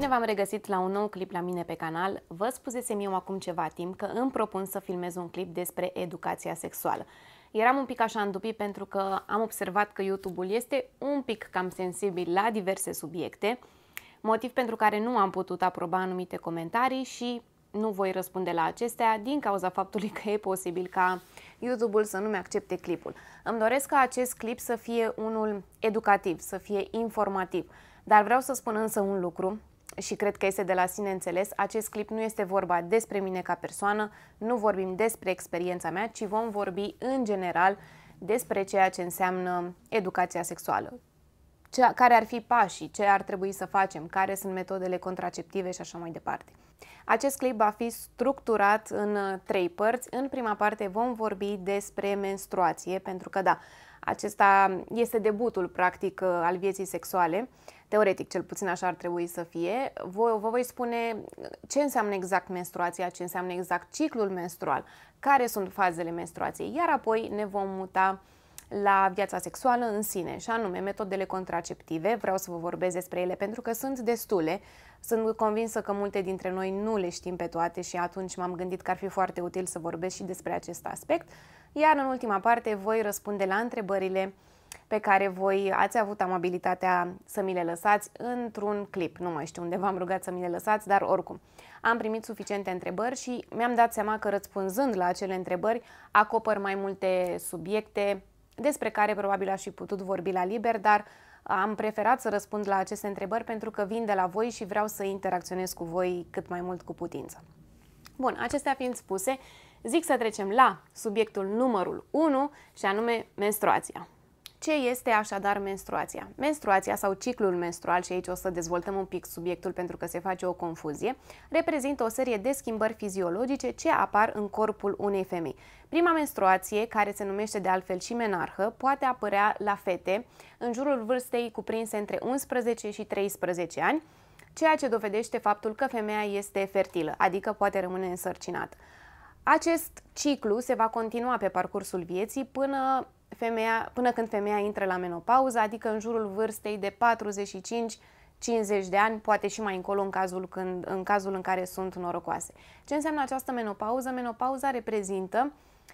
Bine v-am regăsit la un nou clip la mine pe canal. Vă spusesem eu acum ceva timp că îmi propun să filmez un clip despre educația sexuală. Eram un pic așa îndupit pentru că am observat că YouTube-ul este un pic cam sensibil la diverse subiecte, motiv pentru care nu am putut aproba anumite comentarii și nu voi răspunde la acestea din cauza faptului că e posibil ca YouTube-ul să nu-mi accepte clipul. Îmi doresc ca acest clip să fie unul educativ, să fie informativ, dar vreau să spun însă un lucru și cred că este de la sine înțeles, acest clip nu este vorba despre mine ca persoană, nu vorbim despre experiența mea, ci vom vorbi în general despre ceea ce înseamnă educația sexuală. Ce, care ar fi pașii, ce ar trebui să facem, care sunt metodele contraceptive și așa mai departe. Acest clip va fi structurat în trei părți. În prima parte vom vorbi despre menstruație, pentru că da, acesta este debutul practic al vieții sexuale teoretic cel puțin așa ar trebui să fie, Voi vă voi spune ce înseamnă exact menstruația, ce înseamnă exact ciclul menstrual, care sunt fazele menstruației, iar apoi ne vom muta la viața sexuală în sine, și anume metodele contraceptive. Vreau să vă vorbesc despre ele pentru că sunt destule. Sunt convinsă că multe dintre noi nu le știm pe toate și atunci m-am gândit că ar fi foarte util să vorbesc și despre acest aspect. Iar în ultima parte voi răspunde la întrebările uh, pe care voi ați avut amabilitatea să mi le lăsați într-un clip. Nu mai știu unde v-am rugat să mi le lăsați, dar oricum. Am primit suficiente întrebări și mi-am dat seama că răspunzând la acele întrebări acopăr mai multe subiecte despre care probabil aș fi putut vorbi la liber, dar am preferat să răspund la aceste întrebări pentru că vin de la voi și vreau să interacționez cu voi cât mai mult cu putință. Bun, acestea fiind spuse, zic să trecem la subiectul numărul 1 și anume menstruația. Ce este așadar menstruația? Menstruația sau ciclul menstrual, și aici o să dezvoltăm un pic subiectul pentru că se face o confuzie, reprezintă o serie de schimbări fiziologice ce apar în corpul unei femei. Prima menstruație, care se numește de altfel și menarhă, poate apărea la fete în jurul vârstei cuprinse între 11 și 13 ani, ceea ce dovedește faptul că femeia este fertilă, adică poate rămâne însărcinată. Acest ciclu se va continua pe parcursul vieții până femeia, până când femeia intră la menopauză, adică în jurul vârstei de 45 50 de ani, poate și mai încolo în cazul, când, în cazul în care sunt norocoase. Ce înseamnă această menopauză? Menopauza reprezintă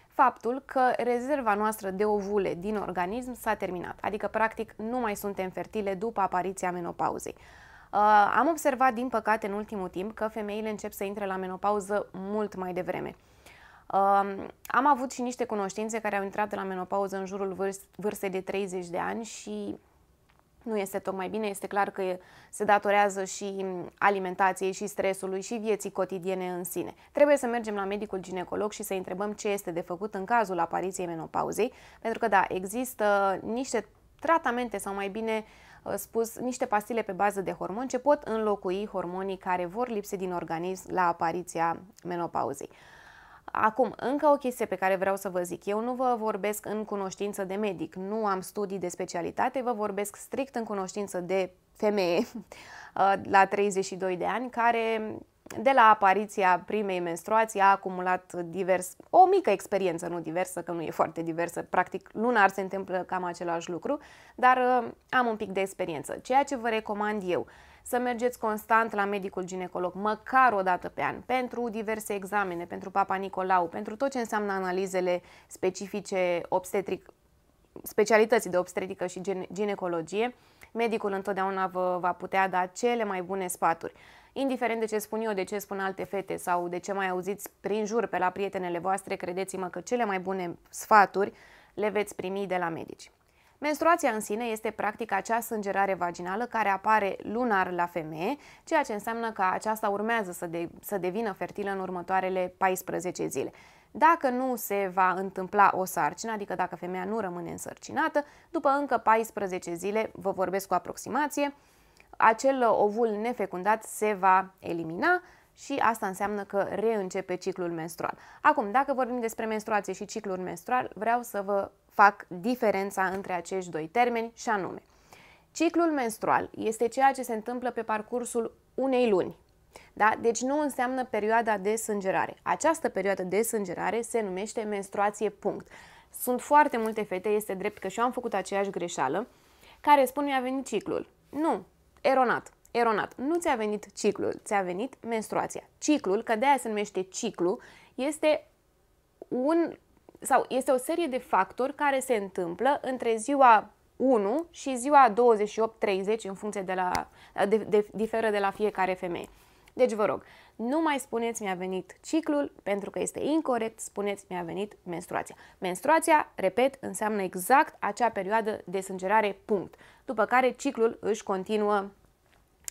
faptul că rezerva noastră de ovule din organism s-a terminat, adică practic nu mai suntem fertile după apariția menopauzei. Uh, am observat, din păcate, în ultimul timp că femeile încep să intre la menopauză mult mai devreme. Uh, Um, am avut și niște cunoștințe care au intrat la menopauză în jurul vârstei de 30 de ani și nu este tocmai bine. Este clar că se datorează și alimentației, și stresului, și vieții cotidiene în sine. Trebuie să mergem la medicul ginecolog și să întrebăm ce este de făcut în cazul apariției menopauzei, pentru că, da, există niște tratamente sau mai bine uh, spus niște pastile pe bază de hormoni ce pot înlocui hormonii care vor lipsi din organism la apariția menopauzei. Acum, încă o chestie pe care vreau să vă zic. Eu nu vă vorbesc în cunoștință de medic, nu am studii de specialitate, vă vorbesc strict în cunoștință de femeie uh, la 32 de ani, care de la apariția primei menstruații a acumulat divers, o mică experiență, nu diversă, că nu e foarte diversă, practic lunar se întâmplă cam același lucru, dar uh, am un pic de experiență. Ceea ce vă recomand eu să mergeți constant la medicul ginecolog, măcar o dată pe an, pentru diverse examene, pentru Papa Nicolau, pentru tot ce înseamnă analizele specifice obstetric, specialității de obstetrică și ginecologie, medicul întotdeauna vă va putea da cele mai bune sfaturi. Indiferent de ce spun eu, de ce spun alte fete sau de ce mai auziți prin jur pe la prietenele voastre, credeți-mă că cele mai bune sfaturi le veți primi de la medici. Menstruația în sine este practic acea sângerare vaginală care apare lunar la femeie, ceea ce înseamnă că aceasta urmează să, de, să devină fertilă în următoarele 14 zile. Dacă nu se va întâmpla o sarcină, adică dacă femeia nu rămâne însărcinată, după încă 14 zile, vă vorbesc cu aproximație, acel ovul nefecundat se va elimina și asta înseamnă că reîncepe ciclul menstrual. Acum, dacă vorbim despre menstruație și ciclul menstrual, vreau să vă fac diferența între acești doi termeni și anume. Ciclul menstrual este ceea ce se întâmplă pe parcursul unei luni. Da? Deci nu înseamnă perioada de sângerare. Această perioadă de sângerare se numește menstruație punct. Sunt foarte multe fete, este drept că și eu am făcut aceeași greșeală, care spun mi-a venit ciclul. Nu, eronat eronat. Nu ți-a venit ciclul, ți-a venit menstruația. Ciclul, că de aia se numește ciclu, este un sau este o serie de factori care se întâmplă între ziua 1 și ziua 28-30 în funcție de la, de, de, diferă de la fiecare femeie. Deci vă rog, nu mai spuneți mi-a venit ciclul pentru că este incorrect, spuneți mi-a venit menstruația. Menstruația, repet, înseamnă exact acea perioadă de sângerare, punct. După care ciclul își continuă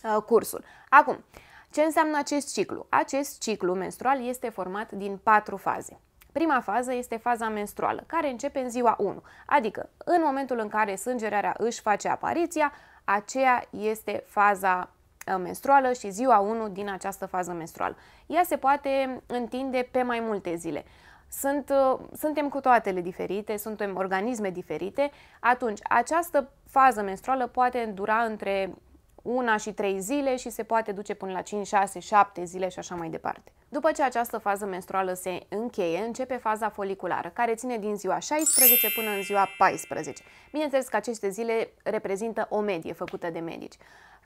uh, cursul. Acum, ce înseamnă acest ciclu? Acest ciclu menstrual este format din patru faze. Prima fază este faza menstruală, care începe în ziua 1, adică în momentul în care sângerarea își face apariția, aceea este faza ă, menstruală și ziua 1 din această fază menstruală. Ea se poate întinde pe mai multe zile. Sunt, ă, suntem cu toatele diferite, suntem organisme diferite, atunci această fază menstruală poate dura între una și trei zile și se poate duce până la 5, 6, 7 zile și așa mai departe. După ce această fază menstruală se încheie, începe faza foliculară, care ține din ziua 16 până în ziua 14. Bineînțeles că aceste zile reprezintă o medie făcută de medici.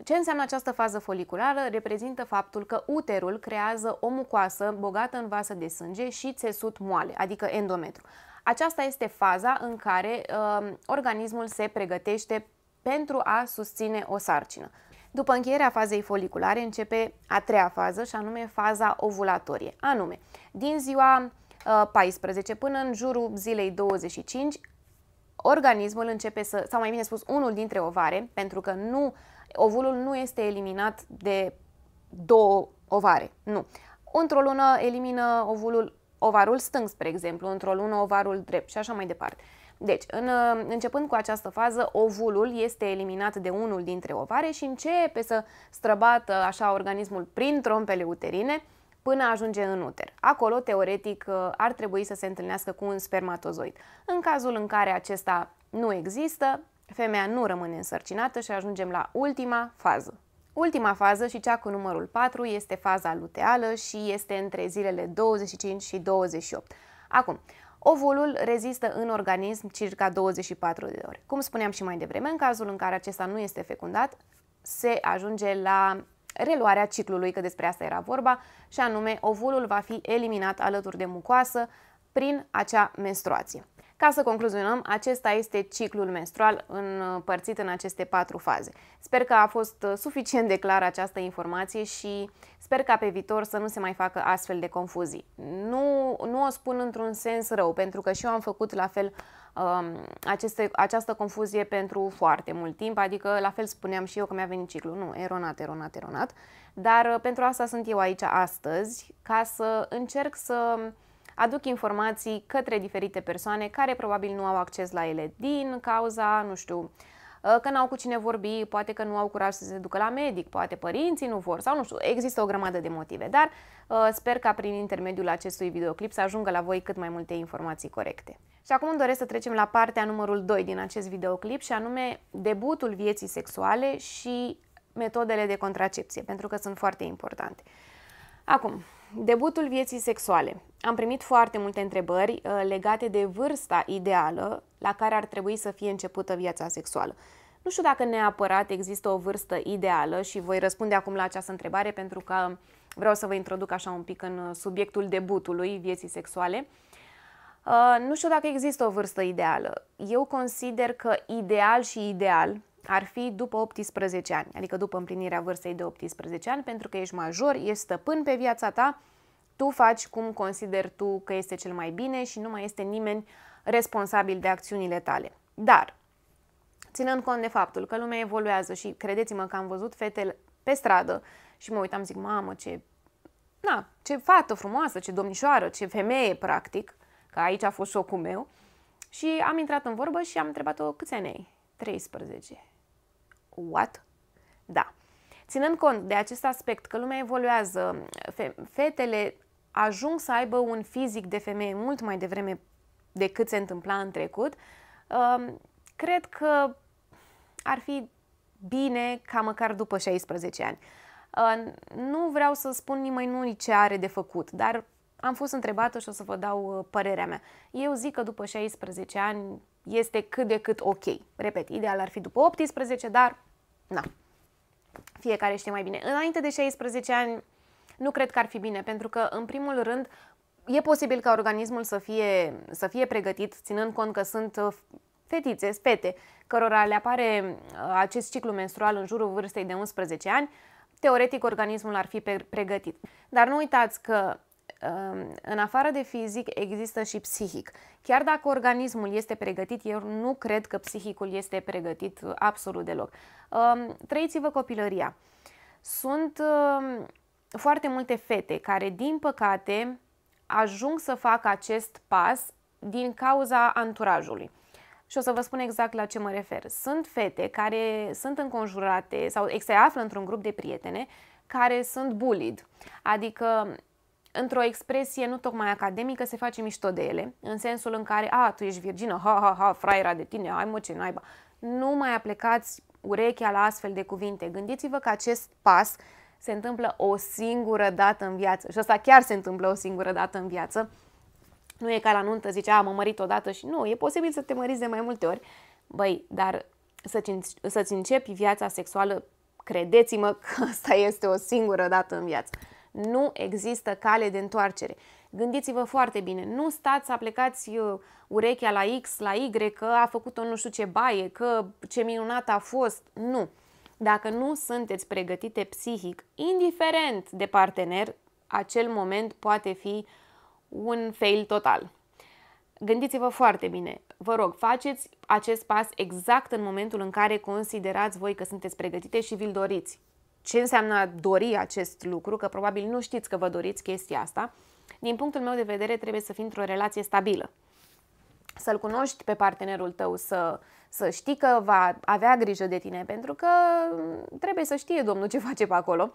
Ce înseamnă această fază foliculară? Reprezintă faptul că uterul creează o mucoasă bogată în vasă de sânge și țesut moale, adică endometru. Aceasta este faza în care uh, organismul se pregătește pentru a susține o sarcină. După încheierea fazei foliculare începe a treia fază și anume faza ovulatorie, anume din ziua 14 uh, până în jurul zilei 25 organismul începe să, sau mai bine spus unul dintre ovare, pentru că nu, ovulul nu este eliminat de două ovare, nu. Într-o lună elimină ovulul ovarul stâng, spre exemplu, într-o lună ovarul drept și așa mai departe. Deci, în, uh, începând cu această fază, ovulul este eliminat de unul dintre ovare și începe să străbată așa organismul prin trompele uterine până ajunge în uter. Acolo, teoretic, uh, ar trebui să se întâlnească cu un spermatozoid. În cazul în care acesta nu există, femeia nu rămâne însărcinată și ajungem la ultima fază. Ultima fază și cea cu numărul 4 este faza luteală și este între zilele 25 și 28. Acum, Ovulul rezistă în organism circa 24 de ore. Cum spuneam și mai devreme, în cazul în care acesta nu este fecundat, se ajunge la reluarea ciclului, că despre asta era vorba, și anume ovulul va fi eliminat alături de mucoasă prin acea menstruație. Ca să concluzionăm, acesta este ciclul menstrual împărțit în aceste patru faze. Sper că a fost uh, suficient de clară această informație și sper ca pe viitor să nu se mai facă astfel de confuzii. Nu, nu o spun într-un sens rău, pentru că și eu am făcut la fel um, aceste, această confuzie pentru foarte mult timp, adică la fel spuneam și eu că mi-a venit ciclul, nu, eronat, eronat, eronat, dar uh, pentru asta sunt eu aici astăzi, ca să încerc să aduc informații către diferite persoane care probabil nu au acces la ele din cauza, nu știu, uh, că n-au cu cine vorbi, poate că nu au curaj să se ducă la medic, poate părinții nu vor sau nu știu, există o grămadă de motive, dar uh, sper ca prin intermediul acestui videoclip să ajungă la voi cât mai multe informații corecte. Și acum îmi doresc să trecem la partea numărul 2 din acest videoclip și anume debutul vieții sexuale și metodele de contracepție, pentru că sunt foarte importante. Acum, Debutul vieții sexuale. Am primit foarte multe întrebări uh, legate de vârsta ideală la care ar trebui să fie începută viața sexuală. Nu știu dacă neapărat există o vârstă ideală și voi răspunde acum la această întrebare pentru că vreau să vă introduc așa un pic în uh, subiectul debutului vieții sexuale. Uh, nu știu dacă există o vârstă ideală. Eu consider că ideal și ideal ar fi după 18 ani, adică după împlinirea vârstei de 18 ani, pentru că ești major, ești stăpân pe viața ta, tu faci cum consider tu că este cel mai bine și nu mai este nimeni responsabil de acțiunile tale. Dar, ținând cont de faptul că lumea evoluează și credeți-mă că am văzut fete pe stradă și mă uitam, zic, mamă, ce, na, ce fată frumoasă, ce domnișoară, ce femeie, practic, că aici a fost șocul meu, și am intrat în vorbă și am întrebat-o câți ani ai? 13. What? Da. Ținând cont de acest aspect că lumea evoluează, fetele ajung să aibă un fizic de femeie mult mai devreme decât se întâmpla în trecut, um, cred că ar fi bine ca măcar după 16 ani. Uh, nu vreau să spun nimănui ce are de făcut, dar am fost întrebată și o să vă dau uh, părerea mea. Eu zic că după 16 ani este cât de cât ok. Repet, ideal ar fi după 18, dar na, fiecare știe mai bine. Înainte de 16 ani nu cred că ar fi bine, pentru că în primul rând e posibil ca organismul să fie, să fie pregătit, ținând cont că sunt uh, fetițe, spete, cărora le apare uh, acest ciclu menstrual în jurul vârstei de 11 ani, teoretic organismul ar fi pregătit. Dar nu uitați că Um, în afară de fizic există și psihic. Chiar dacă organismul este pregătit, eu nu cred că psihicul este pregătit uh, absolut deloc. Um, trăiți-vă copilăria. Sunt um, foarte multe fete care, din păcate, ajung să facă acest pas din cauza anturajului. Și o să vă spun exact la ce mă refer. Sunt fete care sunt înconjurate sau se află într-un grup de prietene care sunt bullied, adică într-o expresie nu tocmai academică se face mișto de ele, în sensul în care, a, tu ești virgină, ha, ha, ha, fraiera de tine, ai mă ce naiba. Nu mai aplicați urechea la astfel de cuvinte. Gândiți-vă că acest pas se întâmplă o singură dată în viață și asta chiar se întâmplă o singură dată în viață. Nu e ca la nuntă, zice, a, mă mărit odată și nu, e posibil să te măriți de mai multe ori. Băi, dar să-ți, să începi viața sexuală, credeți-mă că asta este o singură dată în viață. Nu există cale de întoarcere. Gândiți-vă foarte bine, nu stați să aplicați uh, urechea la X, la Y, că a făcut-o nu știu ce baie, că ce minunat a fost. Nu. Dacă nu sunteți pregătite psihic, indiferent de partener, acel moment poate fi un fail total. Gândiți-vă foarte bine, vă rog, faceți acest pas exact în momentul în care considerați voi că sunteți pregătite și vi-l doriți ce înseamnă a dori acest lucru, că probabil nu știți că vă doriți chestia asta, din punctul meu de vedere trebuie să fii într-o relație stabilă. Să-l cunoști pe partenerul tău, să, să știi că va avea grijă de tine, pentru că trebuie să știe domnul ce face pe acolo.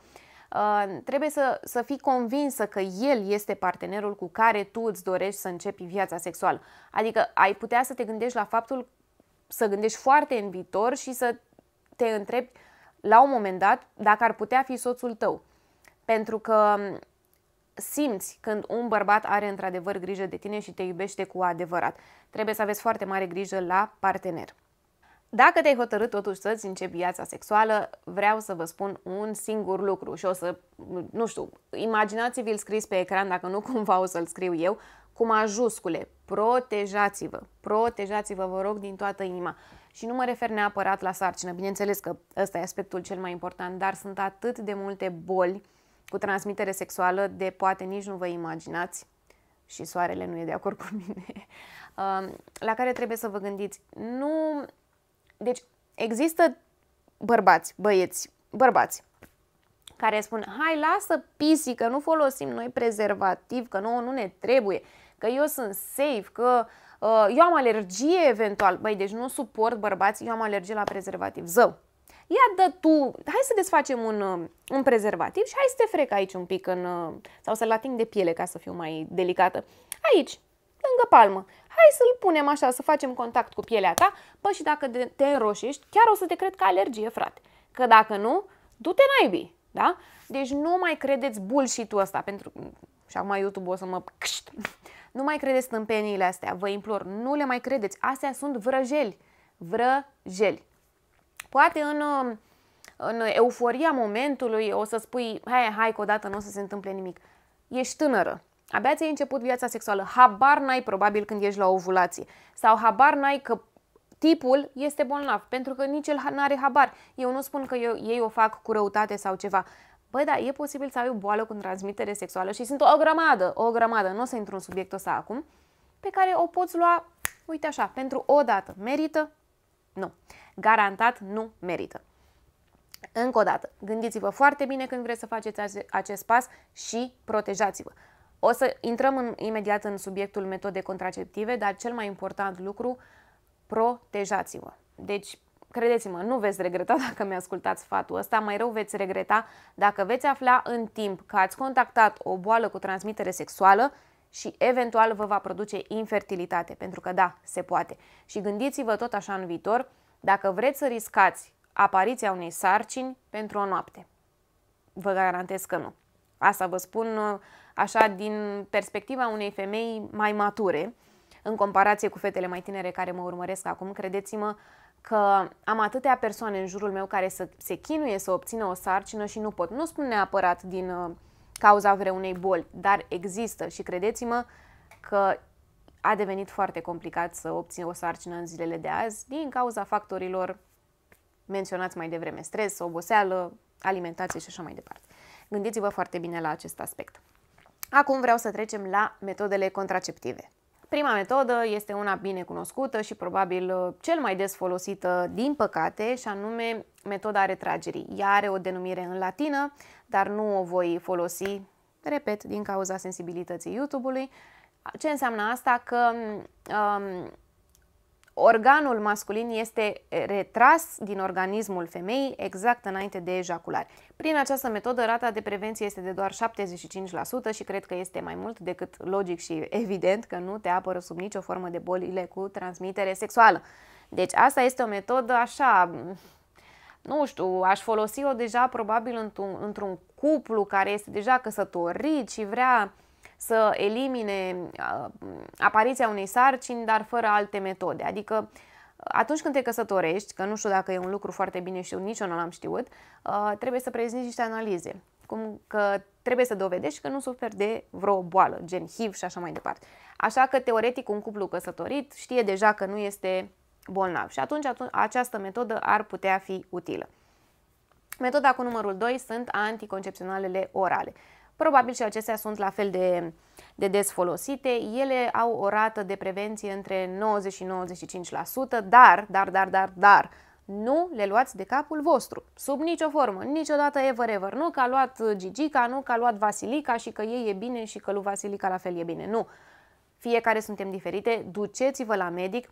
Uh, trebuie să, să fii convinsă că el este partenerul cu care tu îți dorești să începi viața sexuală. Adică ai putea să te gândești la faptul, să gândești foarte în viitor și să te întrebi la un moment dat, dacă ar putea fi soțul tău. Pentru că simți când un bărbat are într-adevăr grijă de tine și te iubește cu adevărat. Trebuie să aveți foarte mare grijă la partener. Dacă te-ai hotărât totuși să-ți începi viața sexuală, vreau să vă spun un singur lucru și o să, nu știu, imaginați-vi-l scris pe ecran, dacă nu cumva o să-l scriu eu, cu majuscule. Protejați-vă, protejați-vă, vă rog, din toată inima. Și nu mă refer neapărat la sarcină, bineînțeles că ăsta e aspectul cel mai important, dar sunt atât de multe boli cu transmitere sexuală de poate nici nu vă imaginați și soarele nu e de acord cu mine, um, la care trebuie să vă gândiți. Nu... Deci există bărbați, băieți, bărbați care spun, hai lasă pisică, că nu folosim noi prezervativ, că nouă nu ne trebuie, că eu sunt safe, că Uh, eu am alergie eventual, băi, deci nu suport bărbați, eu am alergie la prezervativ, zău. Ia dă tu, hai să desfacem un, uh, un prezervativ și hai să te frec aici un pic în, uh, sau să-l ating de piele ca să fiu mai delicată. Aici, lângă palmă. Hai să-l punem așa, să facem contact cu pielea ta. Bă, și dacă te înroșești, chiar o să te cred că alergie, frate. Că dacă nu, du-te naibii, da? Deci nu mai credeți bullshit-ul ăsta, pentru că și acum YouTube o să mă nu mai credeți tâmpeniile astea, vă implor, nu le mai credeți. Astea sunt vrăjeli, vrăjeli. Poate în, um, în euforia momentului o să spui, hai, hai, că odată nu o să se întâmple nimic. Ești tânără, abia ți-ai început viața sexuală, habar n-ai probabil când ești la ovulație sau habar n-ai că tipul este bolnav, pentru că nici el n-are habar. Eu nu spun că eu, ei o fac cu răutate sau ceva. Băi, da, e posibil să ai o boală cu transmitere sexuală și sunt o grămadă, o grămadă, nu o să intru în subiectul ăsta acum, pe care o poți lua, uite așa, pentru o dată. Merită? Nu. Garantat nu merită. Încă o dată, gândiți-vă foarte bine când vreți să faceți acest pas și protejați-vă. O să intrăm în, imediat în subiectul metode contraceptive, dar cel mai important lucru, protejați-vă. Deci, credeți-mă, nu veți regreta dacă mi-ascultați sfatul ăsta, mai rău veți regreta dacă veți afla în timp că ați contactat o boală cu transmitere sexuală și eventual vă va produce infertilitate, pentru că da, se poate. Și gândiți-vă tot așa în viitor, dacă vreți să riscați apariția unei sarcini pentru o noapte. Vă garantez că nu. Asta vă spun uh, așa din perspectiva unei femei mai mature, în comparație cu fetele mai tinere care mă urmăresc acum, credeți-mă, că am atâtea persoane în jurul meu care să se chinuie să obțină o sarcină și nu pot. Nu spun neapărat din uh, cauza vreunei boli, dar există și credeți-mă că a devenit foarte complicat să obții o sarcină în zilele de azi din cauza factorilor menționați mai devreme, stres, oboseală, alimentație și așa mai departe. Gândiți-vă foarte bine la acest aspect. Acum vreau să trecem la metodele contraceptive. Prima metodă este una bine cunoscută și probabil uh, cel mai des folosită, din păcate, și anume metoda retragerii. Ea are o denumire în latină, dar nu o voi folosi, repet, din cauza sensibilității YouTube-ului. Ce înseamnă asta? Că um, organul masculin este retras din organismul femeii exact înainte de ejaculare. Prin această metodă, rata de prevenție este de doar 75% și cred că este mai mult decât logic și evident că nu te apără sub nicio formă de bolile cu transmitere sexuală. Deci asta este o metodă așa, nu știu, aș folosi-o deja probabil într-un, într cuplu care este deja căsătorit și vrea să elimine uh, apariția unei sarcini, dar fără alte metode. Adică uh, atunci când te căsătorești, că nu știu dacă e un lucru foarte bine știut, nici eu nu l-am știut, uh, trebuie să prezinti niște analize. Cum că trebuie să dovedești că nu suferi de vreo boală, gen HIV și așa mai departe. Așa că, teoretic, un cuplu căsătorit știe deja că nu este bolnav și atunci, atunci această metodă ar putea fi utilă. Metoda cu numărul 2 sunt anticoncepționalele orale. Probabil și acestea sunt la fel de, de des folosite. Ele au o rată de prevenție între 90 și 95%, dar, dar, dar, dar, dar, nu le luați de capul vostru, sub nicio formă, niciodată ever, ever. Nu că a luat Gigica, nu că a luat Vasilica și că ei e bine și că lui Vasilica la fel e bine. Nu. Fiecare suntem diferite, duceți-vă la medic,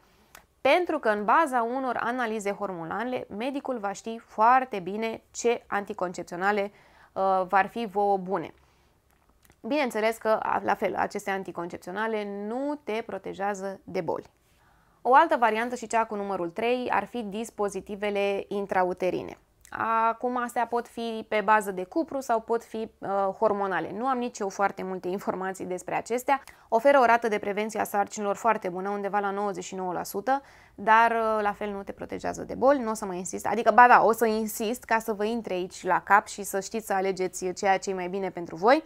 pentru că în baza unor analize hormonale, medicul va ști foarte bine ce anticoncepționale uh, vor fi vouă bune. Bineînțeles că, la fel, aceste anticoncepționale nu te protejează de boli. O altă variantă și cea cu numărul 3 ar fi dispozitivele intrauterine. Acum astea pot fi pe bază de cupru sau pot fi uh, hormonale. Nu am nici eu foarte multe informații despre acestea. Oferă o rată de prevenție a sarcinilor foarte bună, undeva la 99%, dar uh, la fel nu te protejează de boli, nu o să mai insist. Adică, ba da, o să insist ca să vă intre aici la cap și să știți să alegeți ceea ce e mai bine pentru voi.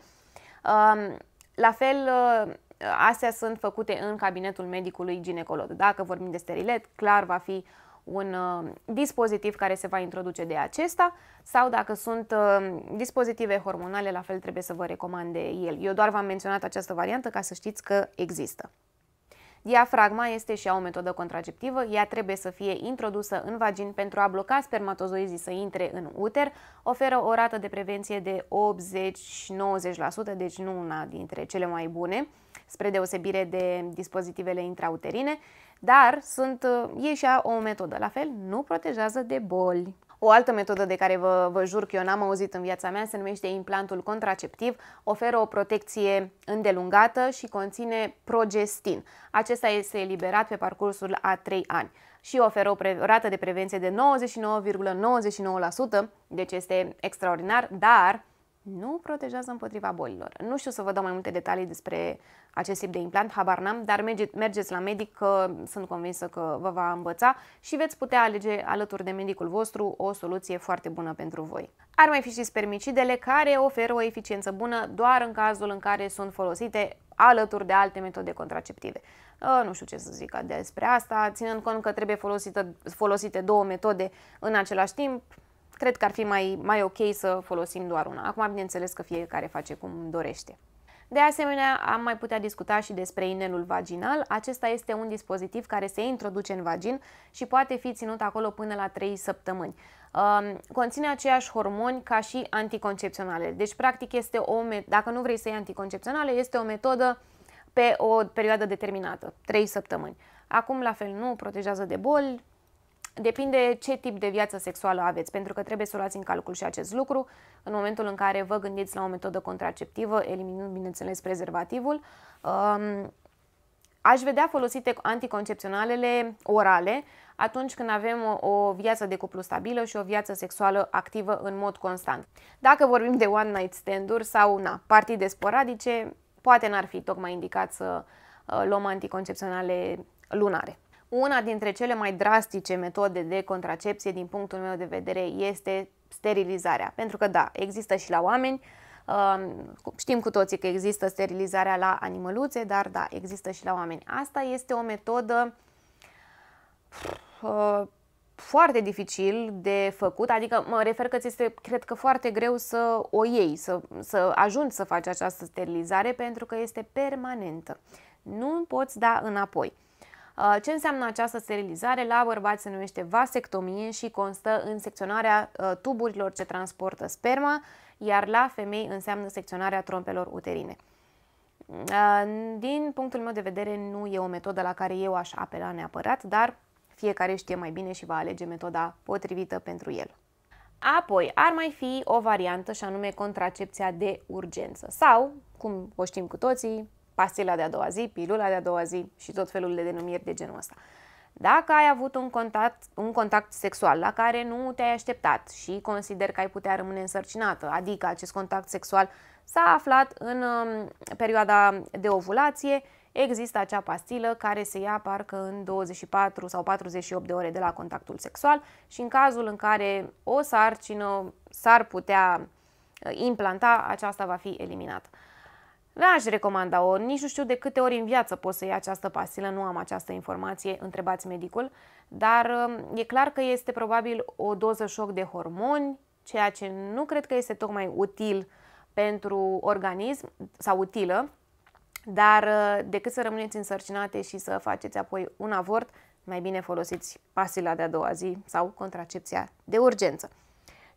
La fel, uh, astea sunt făcute în cabinetul medicului ginecolog. Dacă vorbim de sterilet, clar va fi un uh, dispozitiv care se va introduce de acesta sau dacă sunt uh, dispozitive hormonale, la fel trebuie să vă recomande el. Eu doar v-am menționat această variantă ca să știți că există. Diafragma este și ea o metodă contraceptivă, ea trebuie să fie introdusă în vagin pentru a bloca spermatozoizii să intre în uter, oferă o rată de prevenție de 80-90%, deci nu una dintre cele mai bune, spre deosebire de dispozitivele intrauterine, dar sunt, uh, e și ea o metodă, la fel, nu protejează de boli. O altă metodă de care vă, vă jur că eu n-am auzit în viața mea se numește implantul contraceptiv, oferă o protecție îndelungată și conține progestin. Acesta este eliberat pe parcursul a 3 ani și oferă o rată de prevenție de 99,99%, ,99%, deci este extraordinar, dar nu protejează împotriva bolilor. Nu știu să vă dau mai multe detalii despre acest tip de implant, habar n-am, dar merge, mergeți la medic că sunt convinsă că vă va învăța și veți putea alege alături de medicul vostru o soluție foarte bună pentru voi. Ar mai fi și spermicidele care oferă o eficiență bună doar în cazul în care sunt folosite alături de alte metode contraceptive. Ă, nu știu ce să zic despre asta, ținând cont că trebuie folosită, folosite două metode în același timp, cred că ar fi mai, mai ok să folosim doar una. Acum, bineînțeles că fiecare face cum dorește. De asemenea, am mai putea discuta și despre inelul vaginal. Acesta este un dispozitiv care se introduce în vagin și poate fi ținut acolo până la 3 săptămâni. Um, conține aceiași hormoni ca și anticoncepționale. Deci, practic, este o dacă nu vrei să iei anticoncepționale, este o metodă pe o perioadă determinată, 3 săptămâni. Acum, la fel, nu protejează de boli, Depinde ce tip de viață sexuală aveți, pentru că trebuie să luați în calcul și acest lucru în momentul în care vă gândiți la o metodă contraceptivă, eliminând, bineînțeles, prezervativul. Um, aș vedea folosite anticoncepționalele orale atunci când avem o viață de cuplu stabilă și o viață sexuală activă în mod constant. Dacă vorbim de one night stand-uri sau na, partide sporadice, poate n-ar fi tocmai indicat să uh, luăm anticoncepționale lunare. Una dintre cele mai drastice metode de contracepție, din punctul meu de vedere, este sterilizarea. Pentru că, da, există și la oameni, um, știm cu toții că există sterilizarea la animăluțe, dar da, există și la oameni. Asta este o metodă uh, foarte dificil de făcut, adică mă refer că ți este, cred că, foarte greu să o iei, să, să ajungi să faci această sterilizare pentru că este permanentă. Nu poți da înapoi. Uh, ce înseamnă această sterilizare? La bărbați se numește vasectomie și constă în secționarea uh, tuburilor ce transportă sperma, iar la femei înseamnă secționarea trompelor uterine. Uh, din punctul meu de vedere, nu e o metodă la care eu aș apela neapărat, dar fiecare știe mai bine și va alege metoda potrivită pentru el. Apoi, ar mai fi o variantă și anume contracepția de urgență sau, cum o știm cu toții, pastila de-a doua zi, pilula de-a doua zi și tot felul de denumiri de genul ăsta. Dacă ai avut un contact, un contact sexual la care nu te-ai așteptat și consider că ai putea rămâne însărcinată, adică acest contact sexual s-a aflat în um, perioada de ovulație, există acea pastilă care se ia parcă în 24 sau 48 de ore de la contactul sexual și în cazul în care o sarcină s-ar putea uh, implanta, aceasta va fi eliminată. N-aș recomanda-o, nici nu știu de câte ori în viață pot să iei această pastilă, nu am această informație, întrebați medicul, dar um, e clar că este probabil o doză șoc de hormoni, ceea ce nu cred că este tocmai util pentru organism sau utilă, dar uh, decât să rămâneți însărcinate și să faceți apoi un avort, mai bine folosiți pastila de-a doua zi sau contracepția de urgență.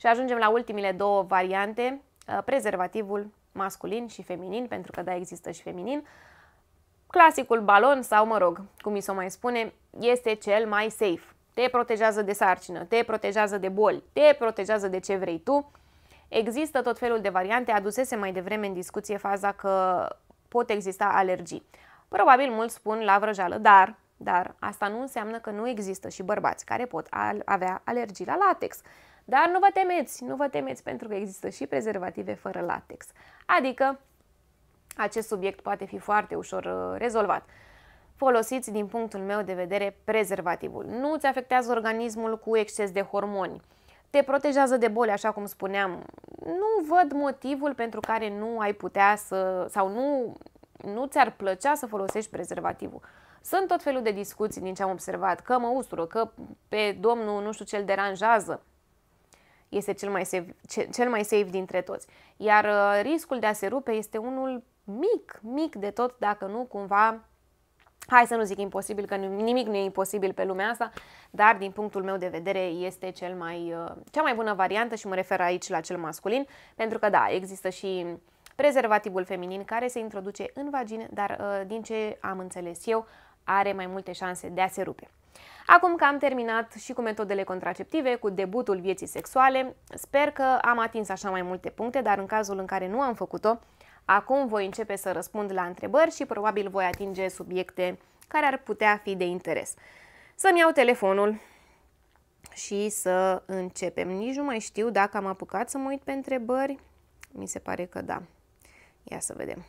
Și ajungem la ultimile două variante, uh, prezervativul masculin și feminin, pentru că da, există și feminin, clasicul balon sau, mă rog, cum mi se mai spune, este cel mai safe. Te protejează de sarcină, te protejează de boli, te protejează de ce vrei tu. Există tot felul de variante, adusese mai devreme în discuție faza că pot exista alergii. Probabil mulți spun la vrăjală, dar, dar asta nu înseamnă că nu există și bărbați care pot avea alergii la latex. Dar nu vă temeți, nu vă temeți pentru că există și prezervative fără latex. Adică acest subiect poate fi foarte ușor uh, rezolvat. Folosiți din punctul meu de vedere prezervativul. Nu îți afectează organismul cu exces de hormoni. Te protejează de boli, așa cum spuneam. Nu văd motivul pentru care nu ai putea să sau nu nu ți-ar plăcea să folosești prezervativul. Sunt tot felul de discuții din ce am observat, că mă ustură, că pe domnul nu știu ce îl deranjează este cel mai safe, ce, cel mai safe dintre toți. Iar uh, riscul de a se rupe este unul mic, mic de tot, dacă nu cumva, hai să nu zic imposibil, că nimic nu e imposibil pe lumea asta, dar din punctul meu de vedere este cel mai, uh, cea mai bună variantă și mă refer aici la cel masculin, pentru că da, există și prezervativul feminin care se introduce în vagin, dar uh, din ce am înțeles eu, are mai multe șanse de a se rupe. Acum că am terminat și cu metodele contraceptive, cu debutul vieții sexuale, sper că am atins așa mai multe puncte, dar în cazul în care nu am făcut-o, acum voi începe să răspund la întrebări și probabil voi atinge subiecte care ar putea fi de interes. Să-mi iau telefonul și să începem. Nici nu mai știu dacă am apucat să mă uit pe întrebări. Mi se pare că da. Ia să vedem.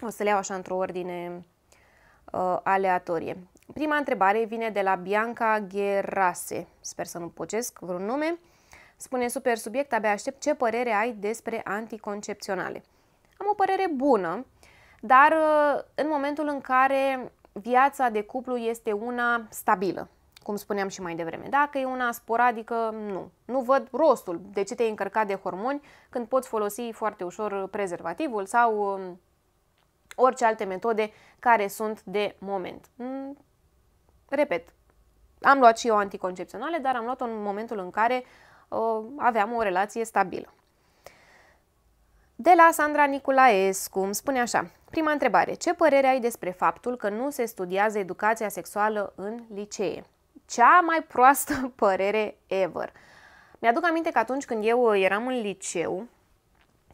O să le iau așa într-o ordine uh, aleatorie. Prima întrebare vine de la Bianca Gherase, sper să nu pocesc vreun nume. Spune super subiect, abia aștept ce părere ai despre anticoncepționale. Am o părere bună, dar uh, în momentul în care viața de cuplu este una stabilă, cum spuneam și mai devreme. Dacă e una sporadică, nu. Nu văd rostul. De ce te-ai încărcat de hormoni când poți folosi foarte ușor prezervativul sau um, orice alte metode care sunt de moment. Mm, Repet, am luat și eu anticoncepționale, dar am luat-o în momentul în care uh, aveam o relație stabilă. De la Sandra Niculaescu îmi spune așa, prima întrebare, ce părere ai despre faptul că nu se studiază educația sexuală în licee? Cea mai proastă părere ever. Mi-aduc aminte că atunci când eu eram în liceu,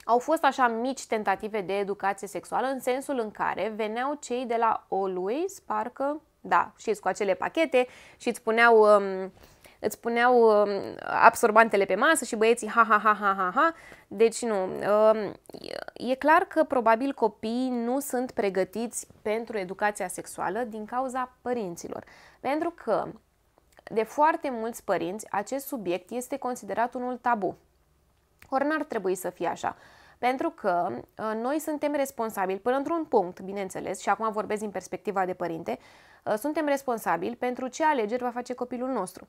au fost așa mici tentative de educație sexuală, în sensul în care veneau cei de la Always, parcă da, știți, cu acele pachete și îți puneau, um, îți puneau um, absorbantele pe masă și băieții ha, ha, ha, ha, ha, ha. Deci nu, um, e clar că probabil copiii nu sunt pregătiți pentru educația sexuală din cauza părinților. Pentru că de foarte mulți părinți acest subiect este considerat unul tabu. Ori n-ar trebui să fie așa. Pentru că uh, noi suntem responsabili până într-un punct, bineînțeles, și acum vorbesc din perspectiva de părinte, Uh, suntem responsabili pentru ce alegeri va face copilul nostru.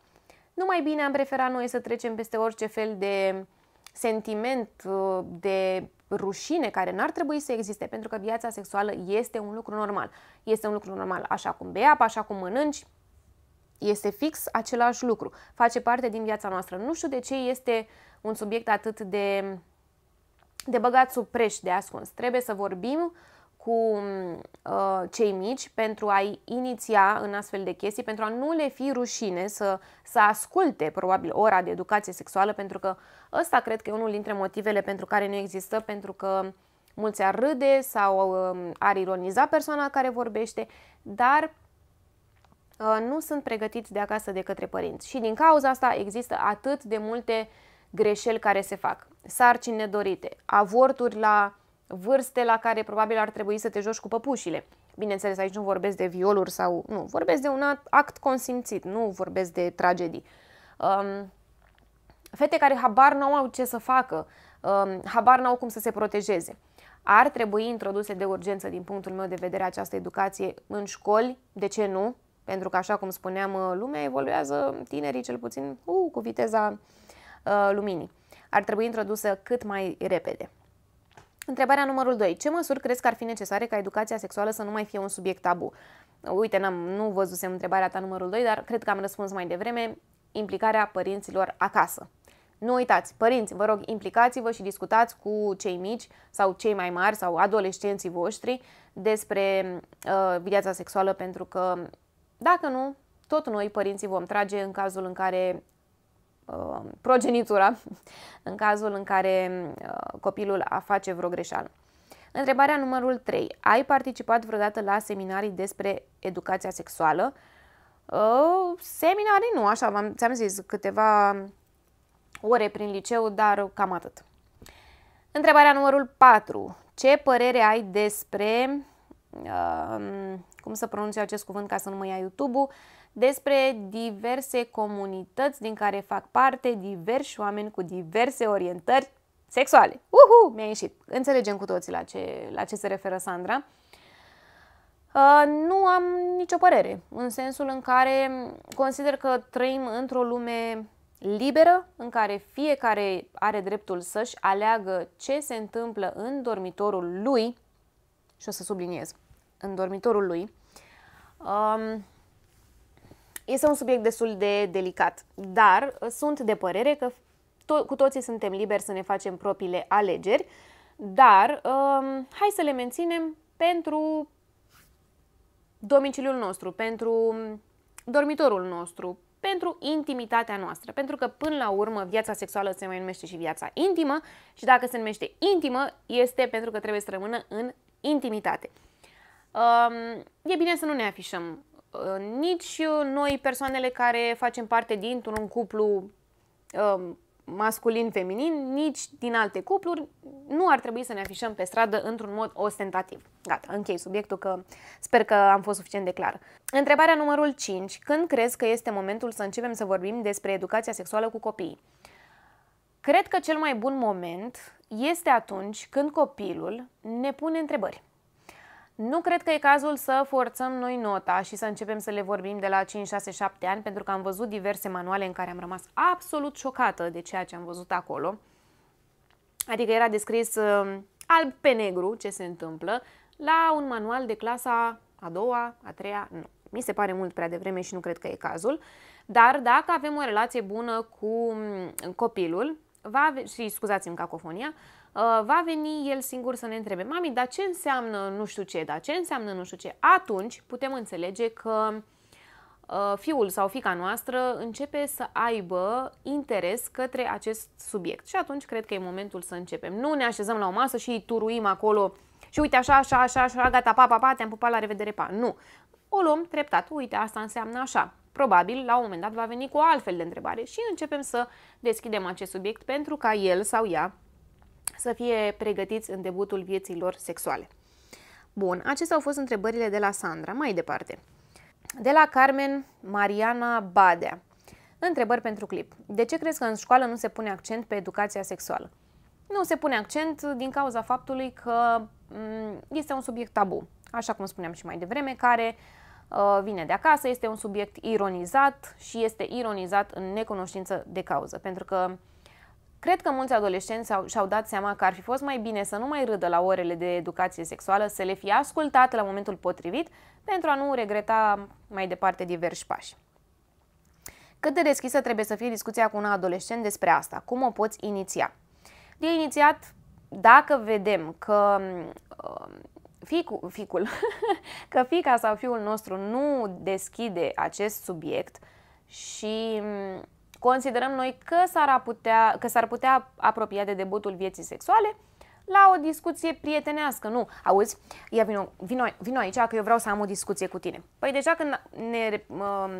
Nu mai bine am preferat noi să trecem peste orice fel de sentiment uh, de rușine care n-ar trebui să existe, pentru că viața sexuală este un lucru normal. Este un lucru normal așa cum bei apă, așa cum mănânci, este fix același lucru. Face parte din viața noastră. Nu știu de ce este un subiect atât de, de băgat sub preș, de ascuns. Trebuie să vorbim uh, cu uh, cei mici pentru a-i iniția în astfel de chestii, pentru a nu le fi rușine să, să asculte probabil ora de educație sexuală, pentru că ăsta cred că e unul dintre motivele pentru care nu există, pentru că mulți ar râde sau uh, ar ironiza persoana care vorbește, dar uh, nu sunt pregătiți de acasă de către părinți. Și din cauza asta există atât de multe greșeli care se fac. Sarcini nedorite, avorturi la vârste la care probabil ar trebui să te joci cu păpușile. Bineînțeles, aici nu vorbesc de violuri sau... Nu, vorbesc de un act consimțit, nu vorbesc de tragedii. Um, fete care habar nu au ce să facă, um, habar n-au cum să se protejeze. Ar trebui introduse de urgență, din punctul meu de vedere, această educație în școli, de ce nu? Pentru că, așa cum spuneam, uh, lumea evoluează, tinerii cel puțin, uh, cu viteza uh, luminii. Ar trebui introdusă cât mai repede. Întrebarea numărul 2. Ce măsuri crezi că ar fi necesare ca educația sexuală să nu mai fie un subiect tabu? Uite, n-am, nu văzusem întrebarea ta numărul 2, dar cred că am răspuns mai devreme. Implicarea părinților acasă. Nu uitați, părinți, vă rog, implicați-vă și discutați cu cei mici sau cei mai mari sau adolescenții voștri despre uh, viața sexuală, pentru că dacă nu, tot noi, părinții, vom trage în cazul în care Uh, progenitura în cazul în care uh, copilul a face vreo greșeală. Întrebarea numărul 3. Ai participat vreodată la seminarii despre educația sexuală? Uh, seminarii nu, așa v-am, ți-am zis, câteva ore prin liceu, dar cam atât. Întrebarea numărul 4. Ce părere ai despre, uh, cum să pronunț eu acest cuvânt ca să nu mă ia YouTube-ul, despre diverse comunități din care fac parte diversi oameni cu diverse orientări sexuale. Uhu, mi-a ieșit. Înțelegem cu toții la ce, la ce se referă Sandra. Uh, nu am nicio părere, în sensul în care consider că trăim într-o lume liberă, în care fiecare are dreptul să-și aleagă ce se întâmplă în dormitorul lui, și o să subliniez, în dormitorul lui, uh, este un subiect destul de delicat, dar uh, sunt de părere că to- cu toții suntem liberi să ne facem propriile alegeri, dar um, hai să le menținem pentru domiciliul nostru, pentru dormitorul nostru, pentru intimitatea noastră, pentru că până la urmă viața sexuală se mai numește și viața intimă și dacă se numește intimă este pentru că trebuie să rămână în intimitate. Um, e bine să nu ne afișăm Ă, nici ă, noi, persoanele care facem parte dintr-un cuplu ă, masculin-feminin, nici din alte cupluri, nu ar trebui să ne afișăm pe stradă într-un mod ostentativ. Gata, închei subiectul că sper că am fost suficient de clar. Întrebarea numărul 5. Când crezi că este momentul să începem să vorbim despre educația sexuală cu copiii? Cred că cel mai bun moment este atunci când copilul ne pune întrebări. Nu cred că e cazul să forțăm noi nota și să începem să le vorbim de la 5, 6, 7 ani, pentru că am văzut diverse manuale în care am rămas absolut șocată de ceea ce am văzut acolo. Adică era descris um, alb pe negru ce se întâmplă la un manual de clasa a doua, a treia, nu. Mi se pare mult prea devreme și nu cred că e cazul, dar dacă avem o relație bună cu um, copilul, va ave- și scuzați-mi cacofonia, uh, Uh, va veni el singur să ne întrebe, mami, dar ce înseamnă nu știu ce, dar ce înseamnă nu știu ce? Atunci putem înțelege că uh, fiul sau fica noastră începe să aibă interes către acest subiect. Și atunci cred că e momentul să începem. Nu ne așezăm la o masă și turuim acolo și uite așa, așa, așa, așa, gata, pa, pa, pa, te-am pupat, la revedere, pa. Nu. O luăm treptat. Uite, asta înseamnă așa. Probabil, la un moment dat, va veni cu o altfel de întrebare și începem să deschidem acest subiect pentru ca el sau ea să fie pregătiți în debutul vieții lor sexuale. Bun, acestea au fost întrebările de la Sandra. Mai departe. De la Carmen Mariana Badea. Întrebări pentru clip. De ce crezi că în școală nu se pune accent pe educația sexuală? Nu se pune accent din cauza faptului că mm, este un subiect tabu, așa cum spuneam și mai devreme, care uh, vine de acasă, este un subiect ironizat și este ironizat în necunoștință de cauză, pentru că Cred că mulți adolescenți și-au dat seama că ar fi fost mai bine să nu mai râdă la orele de educație sexuală, să le fie ascultate la momentul potrivit pentru a nu regreta mai departe diversi pași. Cât de deschisă trebuie să fie discuția cu un adolescent despre asta? Cum o poți iniția? De inițiat, dacă vedem că uh, ficu, ficul, că fica sau fiul nostru nu deschide acest subiect și um, Considerăm noi că s-ar putea, că s-ar putea apropia de debutul vieții sexuale la o discuție prietenească, nu. Auzi, ia vino, vino, vino aici că eu vreau să am o discuție cu tine. Păi deja când ne, um,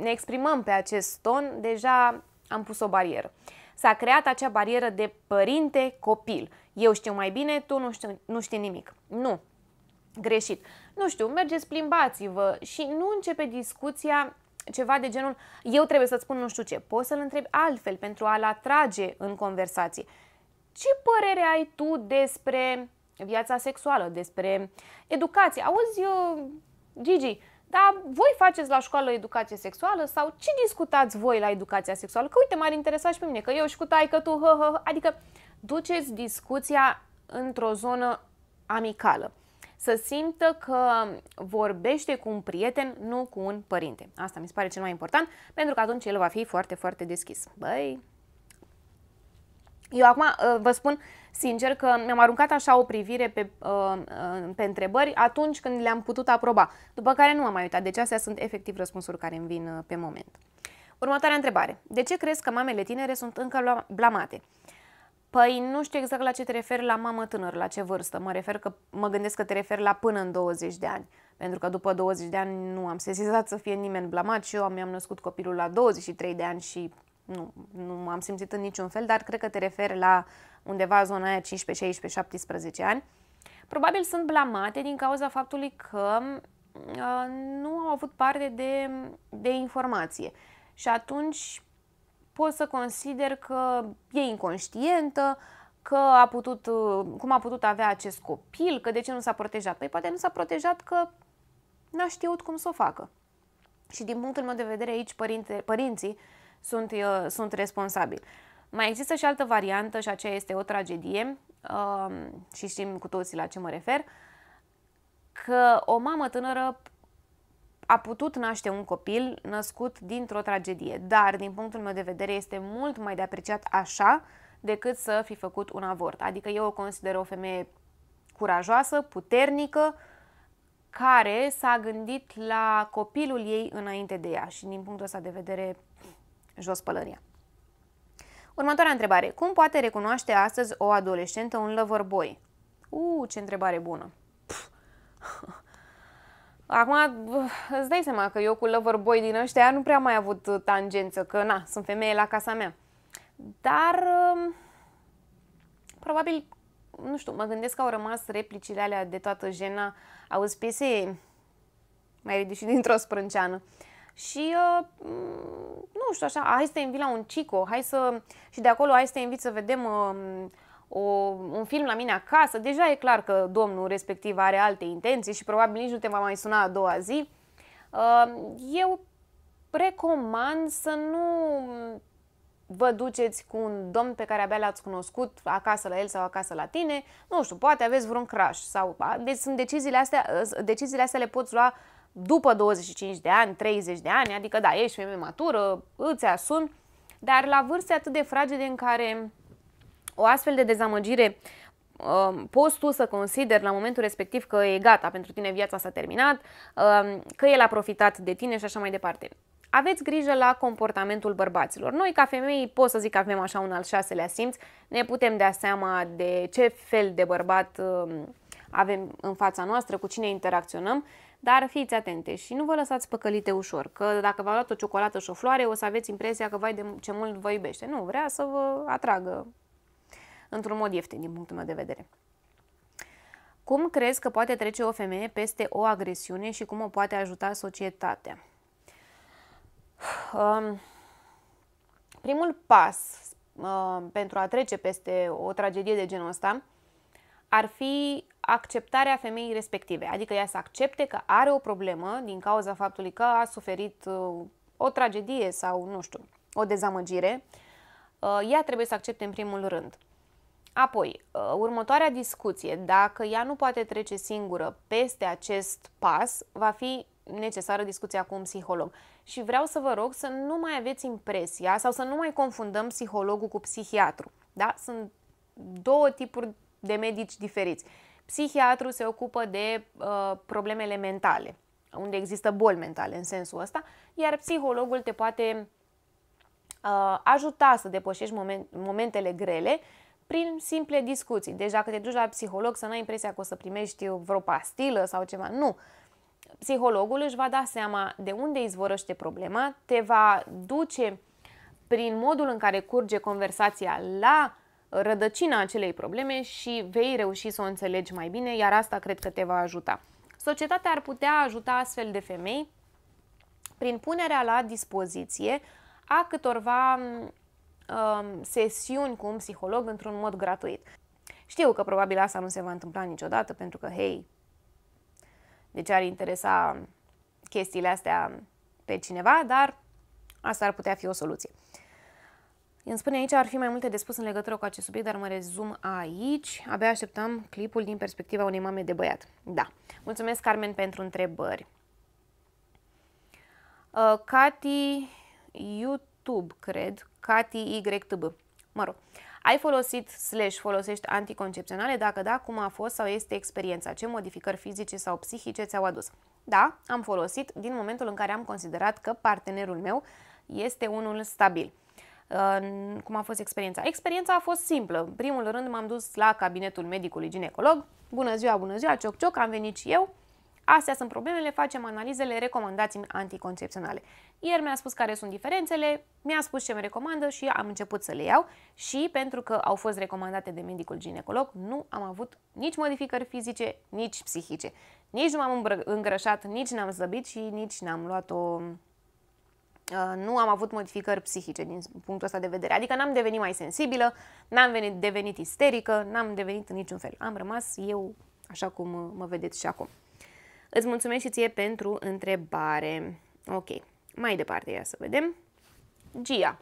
ne exprimăm pe acest ton, deja am pus o barieră. S-a creat acea barieră de părinte-copil. Eu știu mai bine, tu nu știi, nu știi nimic. Nu, greșit. Nu știu, mergeți, plimbați-vă și nu începe discuția ceva de genul eu trebuie să-ți spun nu știu ce, poți să-l întrebi altfel pentru a-l atrage în conversație. Ce părere ai tu despre viața sexuală, despre educație? Auzi, eu, uh, Gigi, dar voi faceți la școală educație sexuală sau ce discutați voi la educația sexuală? Că uite, m-ar interesa și pe mine, că eu și cu taică tu, hă, hă, hă. adică duceți discuția într-o zonă amicală să simtă că vorbește cu un prieten, nu cu un părinte. Asta mi se pare cel mai important, pentru că atunci el va fi foarte, foarte deschis. Băi, eu acum uh, vă spun sincer că mi-am aruncat așa o privire pe, uh, uh, pe întrebări atunci când le-am putut aproba, după care nu am mai uitat. Deci astea sunt efectiv răspunsuri care îmi vin pe moment. Următoarea întrebare. De ce crezi că mamele tinere sunt încă blamate? Uh, Păi nu știu exact la ce te referi la mamă tânără, la ce vârstă. Mă, refer că, mă gândesc că te referi la până în 20 de ani. Pentru că după 20 de ani nu am sesizat să fie nimeni blamat și eu mi-am născut copilul la 23 de ani și nu, nu m-am simțit în niciun fel, dar cred că te referi la undeva zona aia 15, 16, 17 ani. Probabil sunt blamate din cauza faptului că uh, nu au avut parte de, de informație. Și atunci pot să consider că e inconștientă, că a putut, cum a putut avea acest copil, că de ce nu s-a protejat. Păi poate nu s-a protejat că n-a știut cum să o facă. Și din punctul meu de vedere aici părinte, părinții sunt, uh, sunt responsabili. Mai există și altă variantă și aceea este o tragedie uh, și știm cu toții la ce mă refer, că o mamă tânără a putut naște un copil născut dintr-o tragedie, dar din punctul meu de vedere este mult mai de apreciat așa decât să fi făcut un avort. Adică eu o consider o femeie curajoasă, puternică, care s-a gândit la copilul ei înainte de ea și din punctul ăsta de vedere jos pălăria. Următoarea întrebare. Cum poate recunoaște astăzi o adolescentă un lover boy? Uuu, ce întrebare bună! Puh. Acum, îți dai seama că eu cu boy din ăștia nu prea mai avut tangență, că na, sunt femeie la casa mea. Dar, um, probabil, nu știu, mă gândesc că au rămas replicile alea de toată jena, auzi piese, mai ridici dintr-o sprânceană. Și, uh, mm, nu știu, așa, hai să te invit la un cico, hai să, și de acolo hai să te invit să vedem uh, o, un film la mine acasă, deja e clar că domnul respectiv are alte intenții și probabil nici nu te va mai suna a doua zi. Uh, eu recomand să nu vă duceți cu un domn pe care abia l-ați cunoscut acasă la el sau acasă la tine, nu știu, poate aveți vreun crash sau deci sunt deciziile astea, deciziile astea le poți lua după 25 de ani, 30 de ani, adică da, ești femeie matură, îți asumi, dar la vârste atât de fragede în care o astfel de dezamăgire um, poți tu să consideri la momentul respectiv că e gata, pentru tine viața s-a terminat, um, că el a profitat de tine și așa mai departe. Aveți grijă la comportamentul bărbaților. Noi, ca femei, pot să zic că avem așa un al șaselea simț, ne putem da seama de ce fel de bărbat um, avem în fața noastră, cu cine interacționăm, dar fiți atente și nu vă lăsați păcălite ușor, că dacă v-a luat o ciocolată și o floare, o să aveți impresia că vai de ce mult vă iubește. Nu, vrea să vă atragă într-un mod ieftin din punctul meu de vedere. Cum crezi că poate trece o femeie peste o agresiune și cum o poate ajuta societatea? Um, primul pas uh, pentru a trece peste o tragedie de genul ăsta ar fi acceptarea femeii respective, adică ea să accepte că are o problemă din cauza faptului că a suferit uh, o tragedie sau, nu știu, o dezamăgire. Uh, ea trebuie să accepte în primul rând Apoi, uh, următoarea discuție, dacă ea nu poate trece singură peste acest pas, va fi necesară discuția cu un psiholog. Și vreau să vă rog să nu mai aveți impresia sau să nu mai confundăm psihologul cu psihiatru. Da? Sunt două tipuri de medici diferiți. Psihiatru se ocupă de uh, problemele mentale, unde există boli mentale în sensul ăsta, iar psihologul te poate uh, ajuta să depășești moment, momentele grele prin simple discuții. Deci dacă te duci la psiholog să n-ai impresia că o să primești vreo pastilă sau ceva, nu. Psihologul își va da seama de unde izvorăște problema, te va duce prin modul în care curge conversația la rădăcina acelei probleme și vei reuși să o înțelegi mai bine, iar asta cred că te va ajuta. Societatea ar putea ajuta astfel de femei prin punerea la dispoziție a câtorva um, sesiuni cu un psiholog într-un mod gratuit. Știu că probabil asta nu se va întâmpla niciodată, pentru că, hei, de ce ar interesa chestiile astea pe cineva, dar asta ar putea fi o soluție. Îmi spune aici, ar fi mai multe de spus în legătură cu acest subiect, dar mă rezum aici. Abia așteptam clipul din perspectiva unei mame de băiat. Da. Mulțumesc, Carmen, pentru întrebări. Uh, Cati, YouTube, cred Cati YTB. Mă rog. Ai folosit slash folosești anticoncepționale? Dacă da, cum a fost sau este experiența? Ce modificări fizice sau psihice ți-au adus? Da, am folosit din momentul în care am considerat că partenerul meu este unul stabil. Cum a fost experiența? Experiența a fost simplă. În primul rând m-am dus la cabinetul medicului ginecolog. Bună ziua, bună ziua, cioc, cioc, am venit și eu. Astea sunt problemele, facem analizele, recomandați-mi anticoncepționale. Ieri mi-a spus care sunt diferențele, mi-a spus ce mi recomandă și am început să le iau și pentru că au fost recomandate de medicul ginecolog, nu am avut nici modificări fizice, nici psihice. Nici nu m-am îngrășat, nici n-am slăbit și nici n-am luat o uh, nu am avut modificări psihice din punctul ăsta de vedere. Adică n-am devenit mai sensibilă, n-am venit, devenit isterică, n-am devenit în niciun fel. Am rămas eu așa cum uh, mă vedeți și acum. Îți mulțumesc și ție pentru întrebare. Ok, mai departe, ia să vedem. Gia,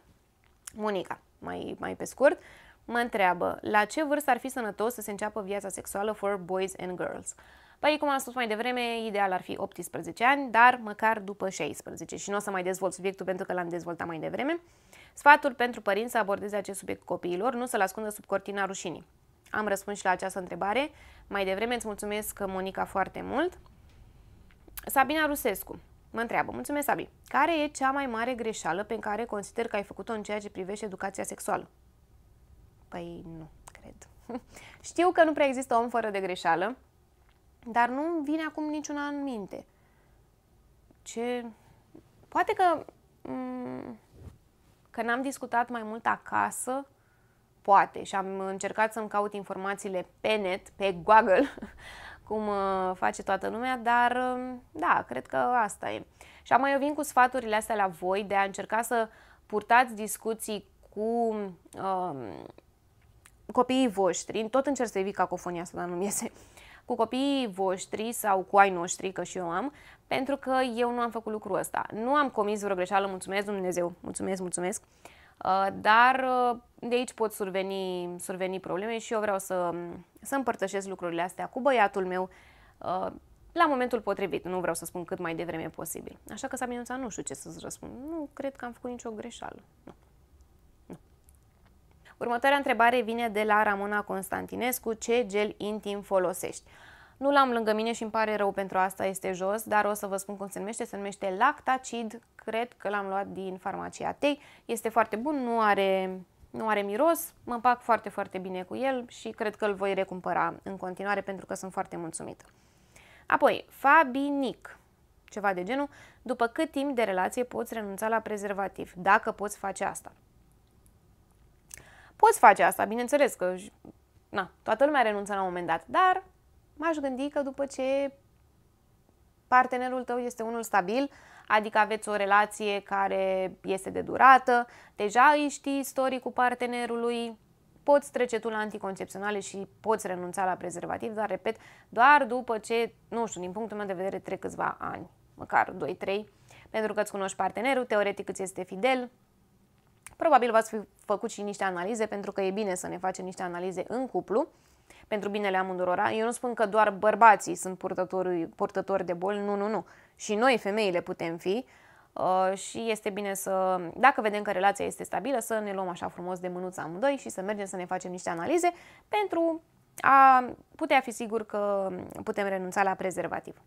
Monica, mai, mai pe scurt, mă întreabă la ce vârstă ar fi sănătos să se înceapă viața sexuală for boys and girls? Păi, cum am spus mai devreme, ideal ar fi 18 ani, dar măcar după 16 și nu o să mai dezvolt subiectul pentru că l-am dezvoltat mai devreme. Sfatul pentru părinți să abordeze acest subiect copiilor, nu să-l ascundă sub cortina rușinii. Am răspuns și la această întrebare. Mai devreme îți mulțumesc, Monica, foarte mult. Sabina Rusescu mă întreabă, mulțumesc Sabi, care e cea mai mare greșeală pe care consider că ai făcut-o în ceea ce privește educația sexuală? Păi nu, cred. Știu că nu prea există om fără de greșeală, dar nu vine acum niciuna în minte. Ce... Poate că... Mm, că n-am discutat mai mult acasă, poate, și am încercat să-mi caut informațiile pe net, pe Google, cum uh, face toată lumea, dar um, da, cred că asta e. Și am mai eu vin cu sfaturile astea la voi de a încerca să purtați discuții cu um, copiii voștri, tot încerc să evit cacofonia asta, dar nu-mi iese, cu copiii voștri sau cu ai noștri, că și eu am, pentru că eu nu am făcut lucrul ăsta. Nu am comis vreo greșeală, mulțumesc Dumnezeu, mulțumesc, mulțumesc, Uh, dar uh, de aici pot surveni, surveni probleme și eu vreau să, um, să împărtășesc lucrurile astea cu băiatul meu uh, la momentul potrivit. Nu vreau să spun cât mai devreme posibil. Așa că, Sabinuța, nu știu ce să-ți răspund. Nu cred că am făcut nicio greșeală. Nu. nu. Următoarea întrebare vine de la Ramona Constantinescu. Ce gel intim folosești? Nu l-am lângă mine și îmi pare rău pentru asta, este jos, dar o să vă spun cum se numește. Se numește Lactacid cred că l-am luat din farmacia Tei. Este foarte bun, nu are, nu are miros, mă împac foarte, foarte bine cu el și cred că îl voi recumpăra în continuare pentru că sunt foarte mulțumită. Apoi, Fabinic, ceva de genul, după cât timp de relație poți renunța la prezervativ, dacă poți face asta. Poți face asta, bineînțeles că na, toată lumea renunță la un moment dat, dar m-aș gândi că după ce partenerul tău este unul stabil, adică aveți o relație care este de durată, deja îi știi istoricul partenerului, poți trece tu la anticoncepționale și poți renunța la prezervativ, dar, repet, doar după ce, nu știu, din punctul meu de vedere, trec câțiva ani, măcar 2-3, pentru că îți cunoști partenerul, teoretic îți este fidel, probabil v-ați fi făcut și niște analize, pentru că e bine să ne facem niște analize în cuplu, pentru binele amândurora. Eu nu spun că doar bărbații sunt purtători, purtători de boli, nu, nu, nu. Și noi, femeile, putem fi. Uh, și este bine să, dacă vedem că relația este stabilă, să ne luăm așa frumos de mânuța amândoi și să mergem să ne facem niște analize pentru a putea fi sigur că putem renunța la prezervativ.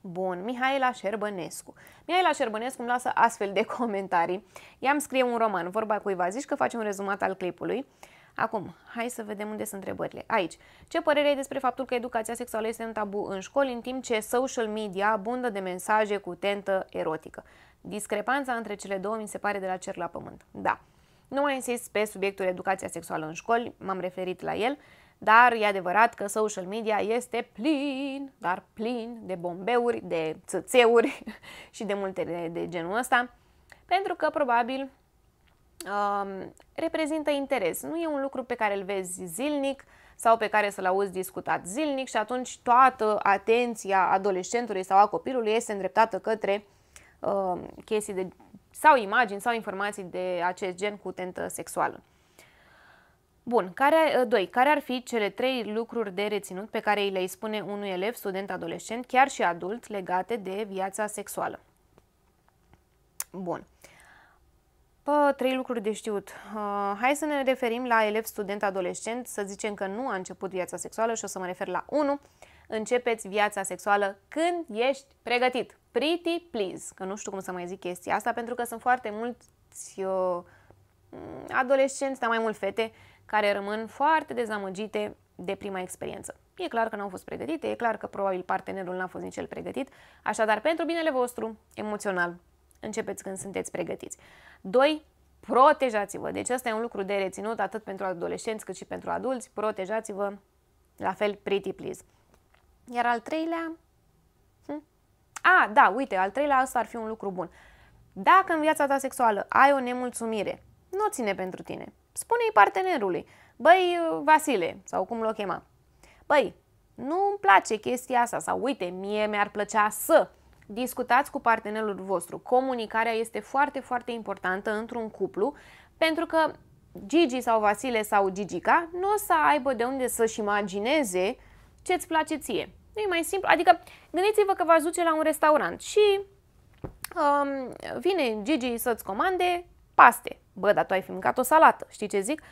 Bun, Mihaela Șerbănescu. Mihaela Șerbănescu îmi lasă astfel de comentarii. I-am scrie un roman, vorba cuiva zici că face un rezumat al clipului. Uh, Acum, hai să vedem unde sunt întrebările. Aici. Ce părere ai despre faptul că educația sexuală este un tabu în școli, în timp ce social media abundă de mesaje cu tentă erotică? Discrepanța între cele două mi se pare de la cer la pământ. Da. Nu mai insist pe subiectul educația sexuală în școli, m-am referit la el, dar e adevărat că social media este plin, dar plin de bombeuri, de țățeuri și de multe de genul ăsta, pentru că probabil reprezintă interes. Nu e un lucru pe care îl vezi zilnic sau pe care să-l auzi discutat zilnic și atunci toată atenția adolescentului sau a copilului este îndreptată către uh, chestii de, sau imagini sau informații de acest gen cu tentă sexuală. Bun, care, uh, doi? Care ar fi cele trei lucruri de reținut pe care îi le spune unui elev, student, adolescent, chiar și adult, legate de viața sexuală? Bun. Pă, trei lucruri de știut. Uh, hai să ne referim la elev, student, adolescent, să zicem că nu a început viața sexuală și o să mă refer la 1. Începeți viața sexuală când ești pregătit. Pretty please, că nu știu cum să mai zic chestia asta, pentru că sunt foarte mulți uh, mm, adolescenți, dar mai mult fete, care rămân foarte dezamăgite de prima experiență. E clar că nu au fost pregătite, e clar că probabil partenerul n-a fost nici el pregătit, așadar pentru binele vostru, emoțional, Începeți când sunteți pregătiți. 2. Protejați-vă. Deci asta e un lucru de reținut atât pentru adolescenți cât și pentru adulți. Protejați-vă la fel pretty please. Iar al treilea... Hm? A, da, uite, al treilea asta ar fi un lucru bun. Dacă în viața ta sexuală ai o nemulțumire, nu ține pentru tine. Spune-i partenerului, băi, Vasile, sau cum l-o chema, băi, nu-mi place chestia asta, sau uite, mie mi-ar plăcea să discutați cu partenerul vostru. Comunicarea este foarte, foarte importantă într-un cuplu pentru că Gigi sau Vasile sau Gigica nu o să aibă de unde să-și imagineze ce-ți place ție. Nu e mai simplu? Adică gândiți-vă că v-ați duce la un restaurant și um, vine Gigi să-ți comande paste. Bă, dar tu ai fi mâncat o salată, știi ce zic?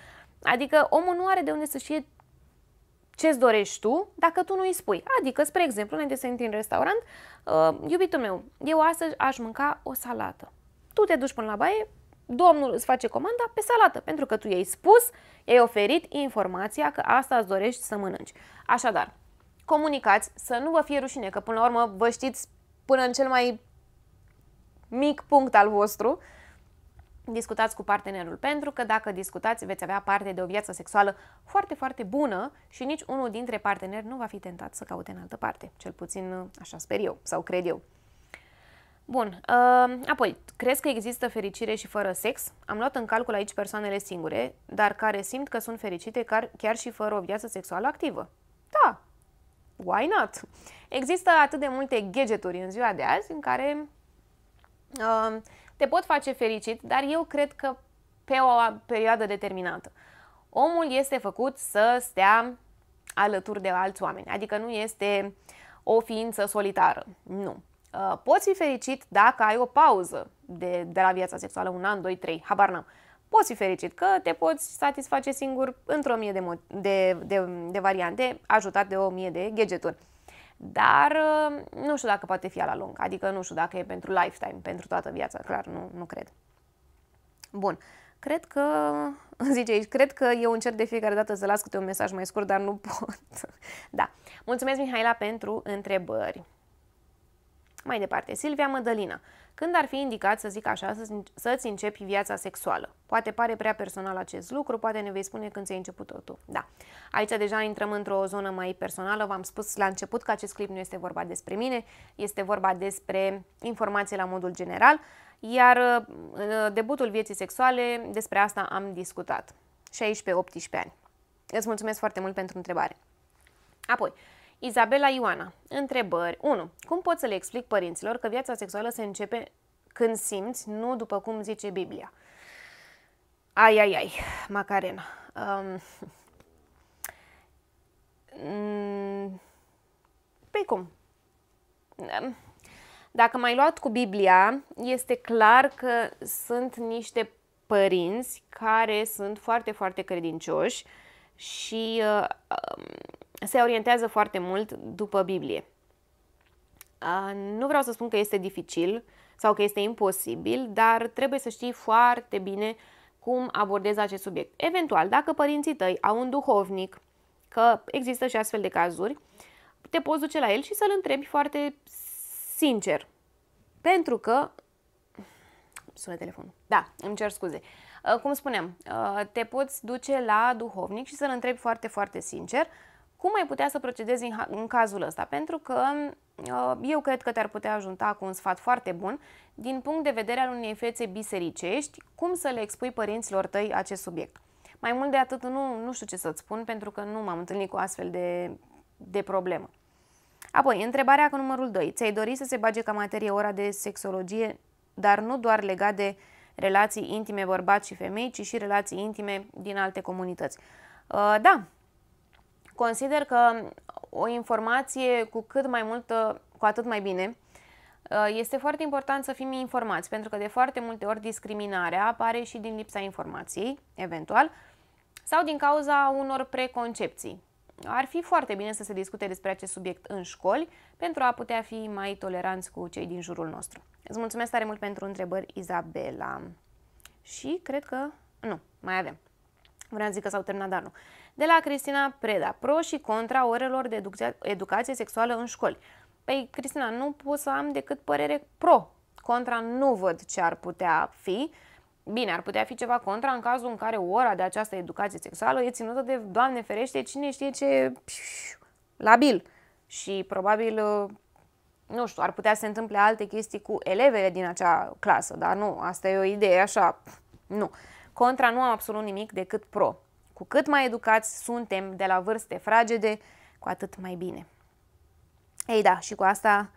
Adică omul nu are de unde să știe ce-ți dorești tu dacă tu nu îi spui. Adică, spre exemplu, înainte să intri în restaurant, uh, iubitul meu, eu astăzi aș mânca o salată. Tu te duci până la baie, domnul îți face comanda pe salată, pentru că tu i-ai spus, i-ai oferit informația că asta îți dorești să mănânci. Așadar, comunicați, să nu vă fie rușine, că până la urmă vă știți până în cel mai mic punct al vostru, uh, discutați cu partenerul, pentru că dacă discutați veți avea parte de o viață sexuală foarte, foarte bună și nici unul dintre parteneri nu va fi tentat să caute în altă parte, cel puțin așa sper eu sau cred eu. Bun, uh, apoi, crezi că există fericire și fără sex? Am luat în calcul aici persoanele singure, dar care simt că sunt fericite chiar și fără o viață sexuală activă. Da, why not? Există atât de multe gadgeturi în ziua de azi în care uh, te pot face fericit, dar eu cred că pe o perioadă determinată. Omul este făcut să stea alături de alți oameni, adică nu este o ființă solitară, nu. Uh, poți fi fericit dacă ai o pauză de, de la viața sexuală, un an, doi, trei, habar n-am. Poți fi fericit că te poți satisface singur într-o mie de, de, de, de variante, ajutat de o mie de gadgeturi. Dar uh, nu știu dacă poate fi la lung, adică nu știu dacă e pentru lifetime, pentru toată viața, clar, nu, nu cred. Bun, cred că, zice aici, cred că eu încerc de fiecare dată să las câte un mesaj mai scurt, dar nu pot. Da, mulțumesc Mihaela pentru întrebări. Mai departe, Silvia Mădălina. Când ar fi indicat, să zic așa, să-ți începi viața sexuală? Poate pare prea personal acest lucru, poate ne vei spune când ți-ai început totul. Da. Aici deja intrăm într-o zonă mai personală. V-am spus la început că acest clip nu este vorba despre mine, este vorba despre informații la modul general, iar uh, debutul vieții sexuale, despre asta am discutat. 16-18 ani. Îți mulțumesc foarte mult pentru întrebare. Apoi, Izabela Ioana, întrebări 1. Cum pot să le explic părinților că viața sexuală se începe când simți, nu după cum zice Biblia? Ai, ai, ai, Macarena. Um, mm, păi cum? Um, dacă mai luat cu Biblia, este clar că sunt niște părinți care sunt foarte, foarte credincioși și uh, um, se orientează foarte mult după Biblie. Nu vreau să spun că este dificil sau că este imposibil, dar trebuie să știi foarte bine cum abordezi acest subiect. Eventual, dacă părinții tăi au un duhovnic, că există și astfel de cazuri, te poți duce la el și să-l întrebi foarte sincer. Pentru că... Sună telefonul. Da, îmi cer scuze. Uh, cum spuneam, uh, te poți duce la duhovnic și să-l întrebi foarte, foarte sincer cum ai putea să procedezi în, în cazul ăsta? Pentru că uh, eu cred că te-ar putea ajuta cu un sfat foarte bun din punct de vedere al unei fețe bisericești, cum să le expui părinților tăi acest subiect. Mai mult de atât nu, nu știu ce să-ți spun pentru că nu m-am întâlnit cu astfel de, de problemă. Apoi, întrebarea cu numărul 2. Ți-ai dorit să se bage ca materie ora de sexologie, dar nu doar legat de relații intime bărbați și femei, ci și relații intime din alte comunități. Uh, da, Consider că o informație cu cât mai multă, cu atât mai bine, uh, este foarte important să fim informați, pentru că de foarte multe ori discriminarea apare și din lipsa informației, eventual, sau din cauza unor preconcepții. Ar fi foarte bine să se discute despre acest subiect în școli pentru a putea fi mai toleranți cu cei din jurul nostru. Îți mulțumesc tare mult pentru întrebări, Izabela. Și cred că... Nu, mai avem. Vreau să zic că s-au terminat, dar nu de la Cristina Preda, pro și contra orelor de educație sexuală în școli. Păi, Cristina, nu pot să am decât părere pro. Contra nu văd ce ar putea fi. Bine, ar putea fi ceva contra în cazul în care ora de această educație sexuală e ținută de, Doamne ferește, cine știe ce labil. Și probabil, uh, nu știu, ar putea să se întâmple alte chestii cu elevele din acea clasă, dar nu, asta e o idee așa, nu. Contra nu am absolut nimic decât pro. Cu cât mai educați suntem de la vârste fragede, cu atât mai bine. Ei da, și cu asta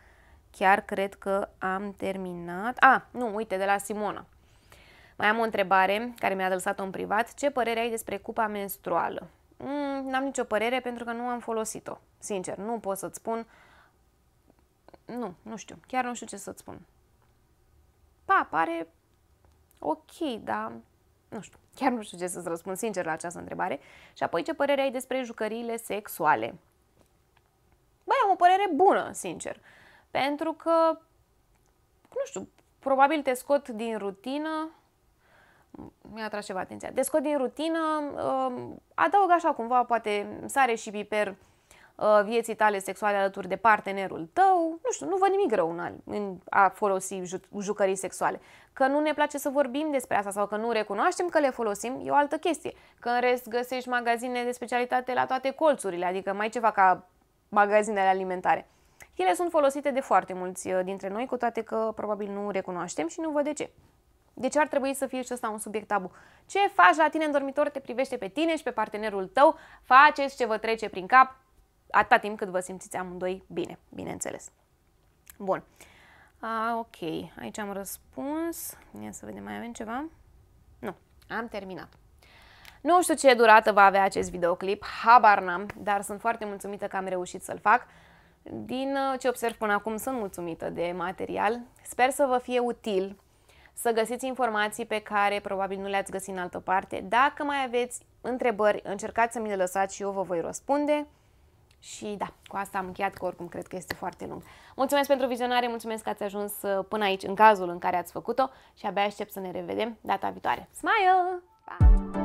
chiar cred că am terminat. A, ah, nu, uite, de la Simona. Mai am o întrebare care mi-a lăsat-o în privat. Ce părere ai despre cupa menstruală? Mm, n-am nicio părere pentru că nu am folosit-o. Sincer, nu pot să-ți spun. Nu, nu știu. Chiar nu știu ce să-ți spun. Pa, pare ok, dar nu știu, chiar nu știu ce să-ți răspund sincer la această întrebare. Și apoi, ce părere ai despre jucăriile sexuale? Băi, am o părere bună, sincer. Pentru că, nu știu, probabil te scot din rutină, mi-a atras ceva atenția, te scot din rutină, um, adaug așa cumva, poate sare și piper, Uh, vieții tale sexuale alături de partenerul tău, nu știu, nu văd nimic rău în a folosi ju- jucării sexuale. Că nu ne place să vorbim despre asta sau că nu recunoaștem că le folosim, e o altă chestie. Că în rest găsești magazine de specialitate la toate colțurile, adică mai ceva ca magazinele alimentare. Ele sunt folosite de foarte mulți uh, dintre noi, cu toate că probabil nu recunoaștem și nu văd de ce. De deci ce ar trebui să fie și ăsta un subiect tabu. Ce faci la tine în dormitor te privește pe tine și pe partenerul tău, faceți ce vă trece prin cap, atâta timp cât vă simțiți amândoi bine, bineînțeles. Bun. A, ok, aici am răspuns. Ia să vedem, mai avem ceva? Nu, am terminat. Nu știu ce durată va avea acest videoclip, habar n-am, dar sunt foarte mulțumită că am reușit să-l fac. Din uh, ce observ până acum, sunt mulțumită de material. Sper să vă fie util să găsiți informații pe care probabil nu le-ați găsit în altă parte. Dacă mai aveți întrebări, încercați să mi le lăsați și eu vă voi răspunde. Și da, cu asta am încheiat, că oricum cred că este foarte lung. Mulțumesc pentru vizionare, mulțumesc că ați ajuns uh, până aici în cazul în care ați făcut-o și abia aștept să ne revedem data viitoare. Smile! Pa!